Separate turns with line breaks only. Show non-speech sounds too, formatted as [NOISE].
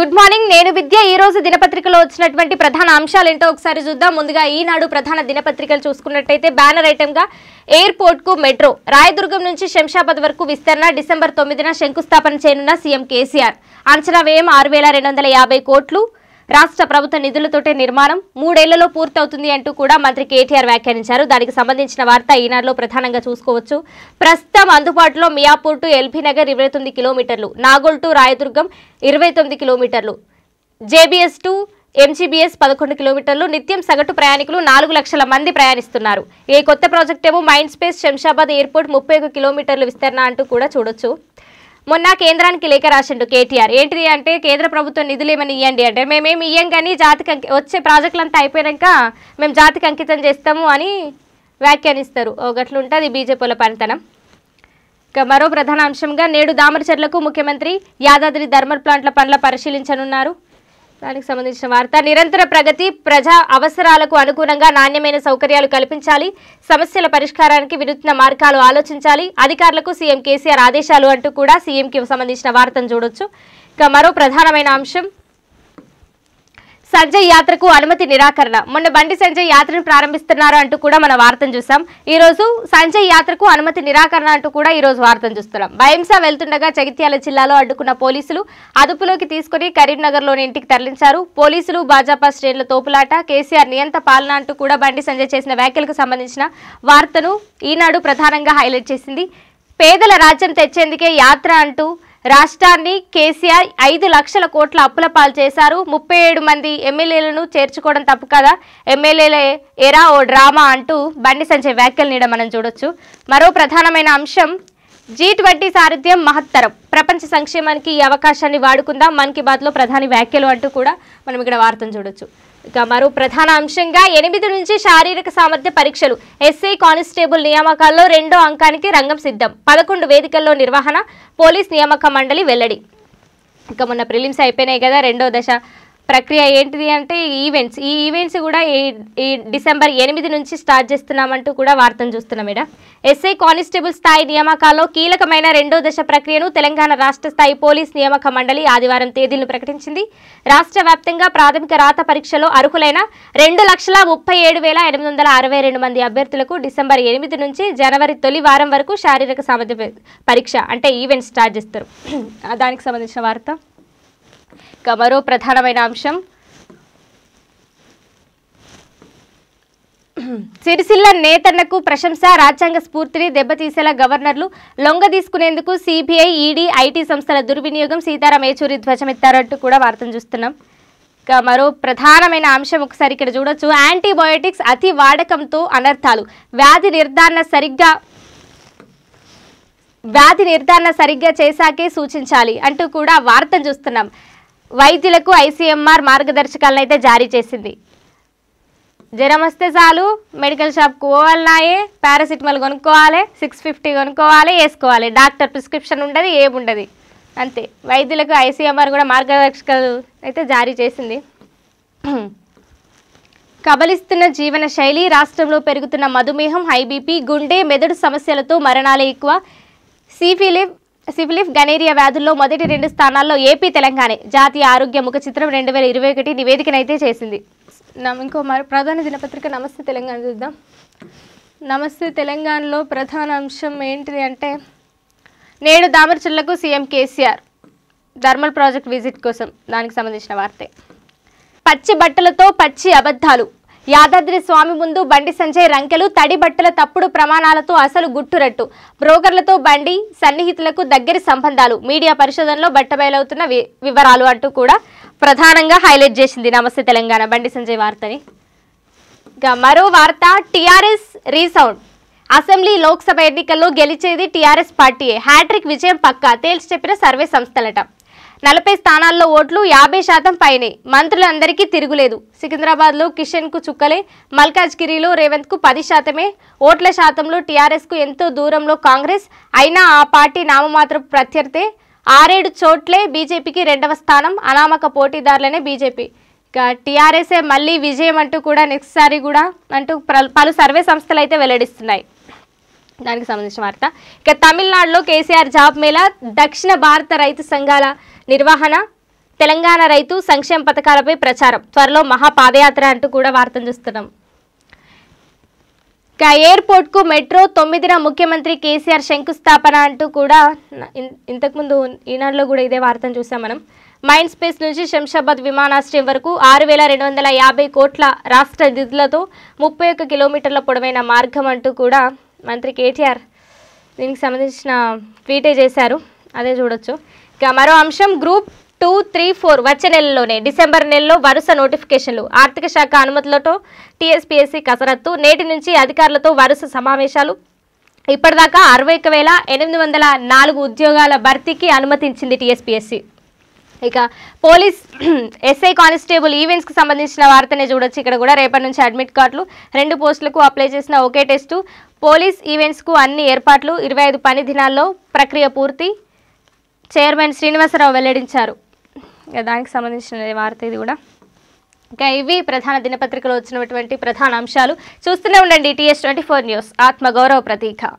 good morning నేను విద్య ఈ రోజు దినపత్రికలో వచ్చినటువంటి ప్రధాన అంశాలు ఏంటో ఒకసారి చూద్దాం ముందుగా ఈనాడు ప్రధాన దినపత్రికలు చూసుకున్నట్టయితే బ్యానర్ ఐటమ్ గా ఎయిర్పోర్ట్ కు మెట్రో రాయదుర్గం నుంచి శంషాబాద్ వరకు విస్తరణ డిసెంబర్ తొమ్మిదిన శంకుస్థాపన చేయనున్న సీఎం కేసీఆర్ అంచనా వ్యయం ఆరు కోట్లు రాష్ట్ర ప్రభుత్వ నిధులతోటే నిర్మాణం మూడేళ్లలో పూర్తవుతుంది అంటూ కూడా మంత్రి కేటీఆర్ వ్యాఖ్యానించారు దానికి సంబంధించిన వార్త ఈనాడులో ప్రధానంగా చూసుకోవచ్చు ప్రస్తుతం అందుబాటులో మియాపూర్ టు ఎల్బీ నగర్ ఇరవై తొమ్మిది కిలోమీటర్లు నాగోల్ టు రాయదుర్గం ఇరవై తొమ్మిది కిలోమీటర్లు జేబీఎస్ టు ఎంజీబీఎస్ పదకొండు కిలోమీటర్లు నిత్యం సగటు ప్రయాణికులు నాలుగు లక్షల మంది ప్రయాణిస్తున్నారు ఈ కొత్త ప్రాజెక్ట్ ఏమో మైండ్ స్పేస్ శంషాబాద్ ఎయిర్పోర్ట్ ముప్పై కిలోమీటర్లు విస్తరణ అంటూ కూడా చూడొచ్చు మొన్న కేంద్రానికి లేఖ రాసిండు కేటీఆర్ ఏంటిది అంటే కేంద్ర ప్రభుత్వం నిధులు ఏమని ఇవ్వండి అంటే మేమేమి ఇయ్యం కానీ జాతికి వచ్చే ప్రాజెక్టులు అంతా అయిపోయాక మేము జాతికి అంకితం చేస్తాము అని వ్యాఖ్యానిస్తారు ఒకట్లుంటుంది బీజేపీల పనితనం ఇక మరో ప్రధాన అంశంగా నేడు దామరచర్లకు ముఖ్యమంత్రి యాదాద్రి ధర్మల్ ప్లాంట్ల పనుల పరిశీలించనున్నారు దానికి సంబంధించిన వార్త నిరంతర ప్రగతి ప్రజా అవసరాలకు అనుగుణంగా నాణ్యమైన సౌకర్యాలు కల్పించాలి సమస్యల పరిష్కారానికి వినూత్న మార్గాలు ఆలోచించాలి అధికారులకు సీఎం కేసీఆర్ ఆదేశాలు అంటూ కూడా సీఎంకి సంబంధించిన వార్తను చూడొచ్చు ఇక మరో ప్రధానమైన అంశం సంజయ్ యాత్రకు అనుమతి నిరాకరణ మొన్న బండి సంజయ్ యాత్రను ప్రారంభిస్తున్నారు అంటూ కూడా మనం వార్తను చూసాం ఈ రోజు సంజయ్ యాత్రకు అనుమతి నిరాకరణ అంటూ కూడా ఈ రోజు వార్తను చూస్తున్నాం భయంస వెళ్తుండగా జగిత్యాల జిల్లాలో అడ్డుకున్న పోలీసులు అదుపులోకి తీసుకుని కరీంనగర్లోని ఇంటికి తరలించారు పోలీసులు భాజపా శ్రేణుల తోపులాట కేసీఆర్ నియంత పాలన అంటూ కూడా బండి సంజయ్ చేసిన వ్యాఖ్యలకు సంబంధించిన వార్తను ఈనాడు ప్రధానంగా హైలైట్ చేసింది పేదల రాజ్యం తెచ్చేందుకే యాత్ర అంటూ రాష్ట్రాన్ని కేసీఆర్ ఐదు లక్షల కోట్ల అప్పుల పాలు చేశారు ముప్పై ఏడు మంది ఎమ్మెల్యేలను చేర్చుకోవడం తప్పు కదా ఎమ్మెల్యేల ఎరా ఓ డ్రామా అంటూ బండి సంజయ్ వ్యాఖ్యలు నీడ మనం చూడొచ్చు మరో ప్రధానమైన అంశం జీ ట్వంటీ సారథ్యం మహత్తరం ప్రపంచ సంక్షేమానికి ఈ అవకాశాన్ని వాడుకుందాం మన్ కీ బాత్లో ప్రధాని వ్యాఖ్యలు అంటూ కూడా మనం ఇక్కడ వార్తను చూడొచ్చు ఇక మరో ప్రధాన అంశంగా ఎనిమిది నుంచి శారీరక సామర్థ్య పరీక్షలు ఎస్ఐ కానిస్టేబుల్ నియామకాల్లో రెండో అంకానికి రంగం సిద్ధం పదకొండు వేదికల్లో నిర్వహణ పోలీస్ నియామక మండలి వెల్లడి ఇక మొన్న ప్రిలిమ్స్ అయిపోయినాయి కదా రెండో దశ ప్రక్రియ ఏంటిది అంటే ఈవెంట్స్ ఈ ఈవెంట్స్ కూడా ఈ డిసెంబర్ ఎనిమిది నుంచి స్టార్ట్ చేస్తున్నామంటూ కూడా వార్తను చూస్తున్నాం మేడం ఎస్ఐ కానిస్టేబుల్ స్థాయి నియామకాల్లో కీలకమైన రెండో దశ ప్రక్రియను తెలంగాణ రాష్ట్ర స్థాయి పోలీస్ నియామక మండలి ఆదివారం తేదీలను ప్రకటించింది రాష్ట్ర వ్యాప్తంగా ప్రాథమిక రాత పరీక్షలో అర్హులైన రెండు లక్షల ముప్పై ఏడు వేల ఎనిమిది వందల అరవై రెండు మంది అభ్యర్థులకు డిసెంబర్ ఎనిమిది నుంచి జనవరి తొలి వారం వరకు శారీరక సామర్థ్య పరీక్ష అంటే ఈవెంట్ స్టార్ట్ చేస్తారు [CLEARS THROAT] దానికి సంబంధించిన వార్త ఇక మరో ప్రధానమైన అంశం సిరిసిల్ల నేతన్నకు ప్రశంస రాజ్యాంగ స్ఫూర్తిని దెబ్బతీసేలా గవర్నర్లు లొంగ తీసుకునేందుకు సిబిఐ ఈడీ ఐటీ సంస్థల దుర్వినియోగం సీతారాం యేచూరి ధ్వజమెత్తారంటూ కూడా వార్తను చూస్తున్నాం ఇక మరో ప్రధానమైన అంశం ఒకసారి ఇక్కడ చూడొచ్చు యాంటీబయోటిక్స్ అతి వాడకంతో అనర్థాలు వ్యాధి నిర్ధారణ సరిగ్గా వ్యాధి నిర్ధారణ సరిగ్గా చేశాకే సూచించాలి అంటూ కూడా వార్తను చూస్తున్నాం వైద్యులకు ఐసీఎంఆర్ మార్గదర్శకాలను అయితే జారీ చేసింది జ్వరం వస్తే చాలు మెడికల్ షాప్కు పోవాలన్నాయే పారాసిటమాల్ కొనుక్కోవాలి సిక్స్ ఫిఫ్టీ కొనుక్కోవాలి వేసుకోవాలి డాక్టర్ ప్రిస్క్రిప్షన్ ఉండదు ఏముండదు అంతే వైద్యులకు ఐసీఎంఆర్ కూడా మార్గదర్శకాలు అయితే జారీ చేసింది కబలిస్తున్న జీవన శైలి రాష్ట్రంలో పెరుగుతున్న మధుమేహం హైబీపీ గుండె మెదడు సమస్యలతో మరణాలే ఎక్కువ సీఫీలివ్ సిఫిలిఫ్ గనేరియా వ్యాధుల్లో మొదటి రెండు స్థానాల్లో ఏపీ తెలంగాణ జాతీయ ఆరోగ్య ముఖ చిత్రం రెండు వేల ఇరవై ఒకటి నివేదికనైతే చేసింది ఇంకో మరి ప్రధాన దినపత్రిక నమస్తే తెలంగాణ చూద్దాం నమస్తే తెలంగాణలో ప్రధాన అంశం ఏంటిది అంటే నేడు దామరచల్లకు CM KCR thermal project visit కోసం దానికి సంబంధించిన వార్తే పచ్చి బట్టలతో పచ్చి అబద్ధాలు యాదాద్రి స్వామి ముందు బండి సంజయ్ రంకెలు తడి బట్టల తప్పుడు ప్రమాణాలతో అసలు గుట్టురట్టు బ్రోకర్లతో బండి సన్నిహితులకు దగ్గరి సంబంధాలు మీడియా పరిశోధనలో బట్టబయలవుతున్న వివరాలు అంటూ కూడా ప్రధానంగా హైలైట్ చేసింది నమస్తే తెలంగాణ బండి సంజయ్ వార్తని మరో వార్త టీఆర్ఎస్ రీసౌండ్ అసెంబ్లీ లోక్సభ ఎన్నికల్లో గెలిచేది టీఆర్ఎస్ పార్టీయే హ్యాట్రిక్ విజయం పక్కా తేల్చి చెప్పిన సర్వే సంస్థలట నలభై స్థానాల్లో ఓట్లు యాభై శాతం పైనే మంత్రులందరికీ తిరుగులేదు సికింద్రాబాద్లో కిషన్కు చుక్కలే మల్కాజ్గిరిలో రేవంత్కు పది శాతమే ఓట్ల శాతంలో టీఆర్ఎస్కు ఎంతో దూరంలో కాంగ్రెస్ అయినా ఆ పార్టీ నామమాత్ర ప్రత్యర్థే ఆరేడు చోట్లే బీజేపీకి రెండవ స్థానం అనామక పోటీదారులనే బీజేపీ ఇక టీఆర్ఎస్ఏ మళ్ళీ విజయం అంటూ కూడా నెక్స్ట్ సారి కూడా అంటూ పలు సర్వే సంస్థలు అయితే వెల్లడిస్తున్నాయి దానికి సంబంధించిన వార్త ఇక తమిళనాడులో కేసీఆర్ జాబ్ మేళ దక్షిణ భారత రైతు సంఘాల నిర్వహణ తెలంగాణ రైతు సంక్షేమ పథకాలపై ప్రచారం త్వరలో మహాపాదయాత్ర అంటూ కూడా వార్తను చూస్తున్నాం ఎయిర్పోర్ట్కు మెట్రో తొమ్మిదిన ముఖ్యమంత్రి కేసీఆర్ శంకుస్థాపన అంటూ కూడా ఇంతకుముందు ఈనాడులో కూడా ఇదే వార్తను చూసాం మనం మైండ్ స్పేస్ నుంచి శంషాబాద్ విమానాశ్రయం వరకు ఆరు వేల రెండు వందల యాభై కోట్ల రాష్ట్ర నిధులతో ముప్పై ఒక్క కిలోమీటర్ల పొడవైన మార్గం అంటూ కూడా మంత్రి కేటీఆర్ దీనికి సంబంధించిన ట్వీటే చేశారు అదే చూడొచ్చు ఇక మరో అంశం గ్రూప్ టూ త్రీ ఫోర్ వచ్చే నెలలోనే డిసెంబర్ నెలలో వరుస నోటిఫికేషన్లు ఆర్థిక శాఖ అనుమతులతో టీఎస్పీఎస్సీ కసరత్తు నేటి నుంచి అధికారులతో వరుస సమావేశాలు ఇప్పటిదాకా అరవై ఒక వేల ఎనిమిది వందల నాలుగు ఉద్యోగాల భర్తీకి అనుమతించింది టీఎస్పీఎస్సీ ఇక పోలీస్ [CLEARS THROAT] ఎస్ఐ కానిస్టేబుల్ ఈవెంట్స్కి సంబంధించిన వార్తనే చూడొచ్చు ఇక్కడ కూడా రేపటి నుంచి అడ్మిట్ కార్డులు రెండు పోస్టులకు అప్లై చేసిన ఒకే టెస్టు పోలీస్ ఈవెంట్స్కు అన్ని ఏర్పాట్లు ఇరవై ఐదు పని దినాల్లో ప్రక్రియ పూర్తి చైర్మన్ శ్రీనివాసరావు వెల్లడించారు దానికి సంబంధించిన వార్త ఇది కూడా ఇంకా ఇవి ప్రధాన దినపత్రికలో వచ్చినటువంటి ప్రధాన అంశాలు చూస్తూనే ఉండండి టీఎస్ ట్వంటీ ఫోర్ న్యూస్ ఆత్మగౌరవ ప్రతీక